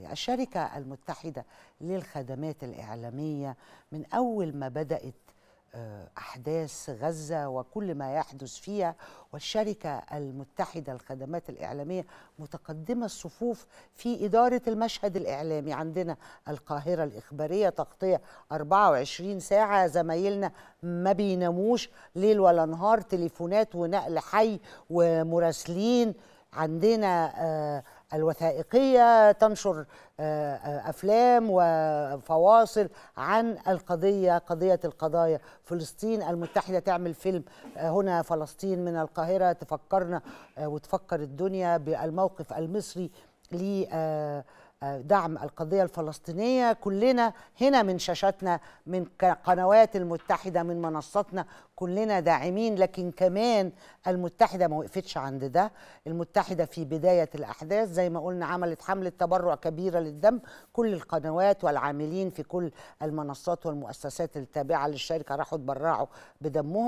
الصناعية الشركة المتحدة للخدمات الإعلامية من أول ما بدأت آه، أحداث غزة وكل ما يحدث فيها والشركة المتحدة للخدمات الإعلامية متقدمة الصفوف في إدارة المشهد الإعلامي عندنا القاهرة الإخبارية تغطية 24 ساعة زمايلنا ما بيناموش ليل ولا نهار تليفونات ونقل حي ومراسلين عندنا آه الوثائقية تنشر آه، آه، أفلام وفواصل عن القضية قضية القضايا فلسطين المتحدة تعمل فيلم آه، هنا فلسطين من القاهرة تفكرنا وتفكر الدنيا بالموقف المصري ل دعم القضية الفلسطينية كلنا هنا من شاشاتنا من قنوات المتحدة من منصاتنا كلنا داعمين لكن كمان المتحدة ما وقفتش عند ده المتحدة في بداية الأحداث زي ما قلنا عملت حملة تبرع كبيرة للدم كل القنوات والعاملين في كل المنصات والمؤسسات التابعة للشركة راحوا تبرعوا بدمهم